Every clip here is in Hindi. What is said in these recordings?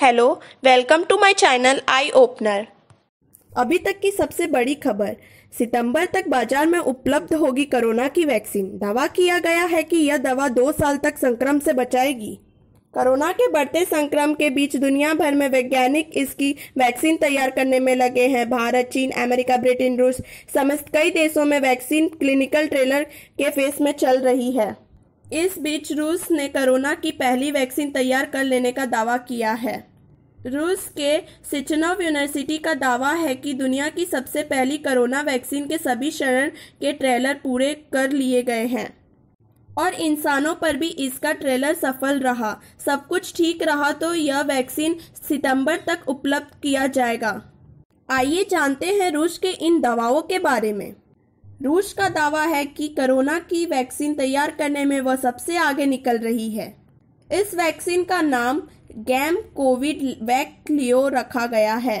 hello welcome to my channel eye opener अभी तक की सबसे बड़ी खबर सितंबर तक बाजार में उपलब्ध होगी कोरोना की वैक्सीन दावा किया गया है कि यह दवा दो साल तक संक्रम से बचाएगी कोरोना के बढ़ते संक्रम के बीच दुनिया भर में वैज्ञानिक इसकी वैक्सीन तैयार करने में लगे हैं भारत चीन अमेरिका ब्रिटेन रूस समेत कई देशों में वैक्सीन क्लिनिकल ट्रेलर के फेस में चल रही है इस बीच रूस ने कोरोना की पहली वैक्सीन तैयार कर लेने का दावा किया है रूस के सिचनोव यूनिवर्सिटी का दावा है कि दुनिया की सबसे पहली कोरोना वैक्सीन के सभी चरण के ट्रेलर पूरे कर लिए गए हैं और इंसानों पर भी इसका ट्रेलर सफल रहा सब कुछ ठीक रहा तो यह वैक्सीन सितंबर तक उपलब्ध किया जाएगा आइए जानते हैं रूस के इन दवाओं के बारे में रूस का दावा है कि कोरोना की वैक्सीन तैयार करने में वह सबसे आगे निकल रही है इस वैक्सीन का नाम गैम कोविड वैक्लियो रखा गया है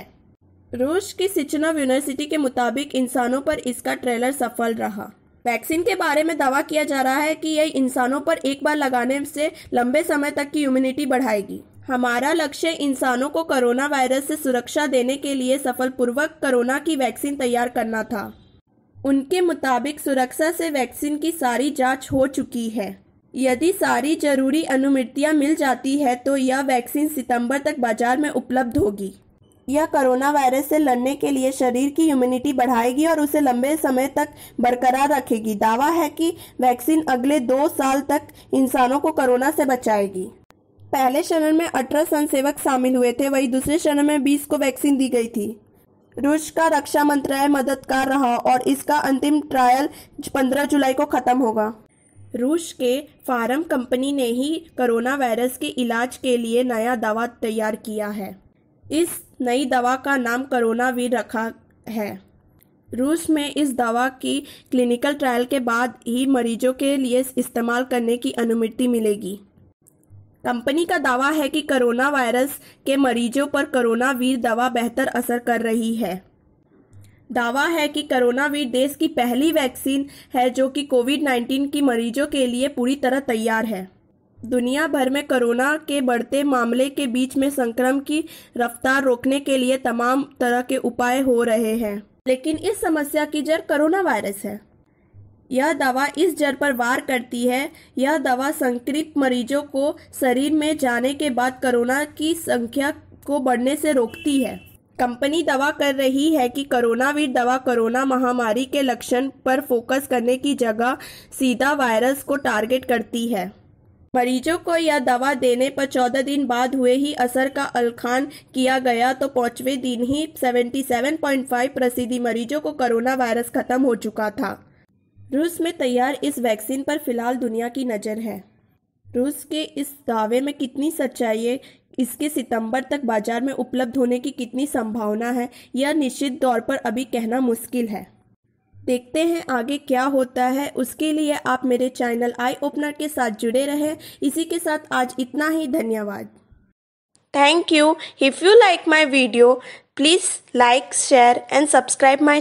रूस की सिचना यूनिवर्सिटी के मुताबिक इंसानों पर इसका ट्रेलर सफल रहा वैक्सीन के बारे में दावा किया जा रहा है कि यह इंसानों पर एक बार लगाने से लंबे समय तक की इम्यूनिटी बढ़ाएगी हमारा लक्ष्य इंसानों को कोरोना वायरस से सुरक्षा देने के लिए सफलपूर्वक कोरोना की वैक्सीन तैयार करना था उनके मुताबिक सुरक्षा से वैक्सीन की सारी जांच हो चुकी है यदि सारी जरूरी अनुमतियां मिल जाती है तो यह वैक्सीन सितंबर तक बाजार में उपलब्ध होगी यह कोरोना वायरस से लड़ने के लिए शरीर की इम्यूनिटी बढ़ाएगी और उसे लंबे समय तक बरकरार रखेगी दावा है कि वैक्सीन अगले दो साल तक इंसानों को कोरोना से बचाएगी पहले चरण में अठारह स्वयंसेवक शामिल हुए थे वहीं दूसरे चरण में बीस को वैक्सीन दी गई थी रूस का रक्षा मंत्रालय मददगार रहा और इसका अंतिम ट्रायल 15 जुलाई को ख़त्म होगा रूस के फार्म कंपनी ने ही कोरोना वायरस के इलाज के लिए नया दवा तैयार किया है इस नई दवा का नाम वीर रखा है रूस में इस दवा की क्लिनिकल ट्रायल के बाद ही मरीजों के लिए इस्तेमाल करने की अनुमति मिलेगी कंपनी का दावा है कि कोरोना वायरस के मरीजों पर वीर दवा बेहतर असर कर रही है दावा है कि वीर देश की पहली वैक्सीन है जो कि कोविड 19 की मरीजों के लिए पूरी तरह तैयार है दुनिया भर में कोरोना के बढ़ते मामले के बीच में संक्रमण की रफ्तार रोकने के लिए तमाम तरह के उपाय हो रहे हैं लेकिन इस समस्या की जड़ कोरोना वायरस है यह दवा इस जड़ पर वार करती है यह दवा संक्रमित मरीजों को शरीर में जाने के बाद कोरोना की संख्या को बढ़ने से रोकती है कंपनी दवा कर रही है कि कोरोनावीर दवा कोरोना महामारी के लक्षण पर फोकस करने की जगह सीधा वायरस को टारगेट करती है मरीजों को यह दवा देने पर चौदह दिन बाद हुए ही असर का अलखान किया गया तो पांचवें दिन ही 77.5 फीसदी मरीजों को कोरोना वायरस खत्म हो चुका था रूस में तैयार इस वैक्सीन पर फिलहाल दुनिया की नज़र है रूस के इस दावे में कितनी सच्चाई है इसके सितंबर तक बाजार में उपलब्ध होने की कितनी संभावना है यह निश्चित तौर पर अभी कहना मुश्किल है देखते हैं आगे क्या होता है उसके लिए आप मेरे चैनल आई ओपनर के साथ जुड़े रहें इसी के साथ आज इतना ही धन्यवाद thank you if you like my video please like share and subscribe my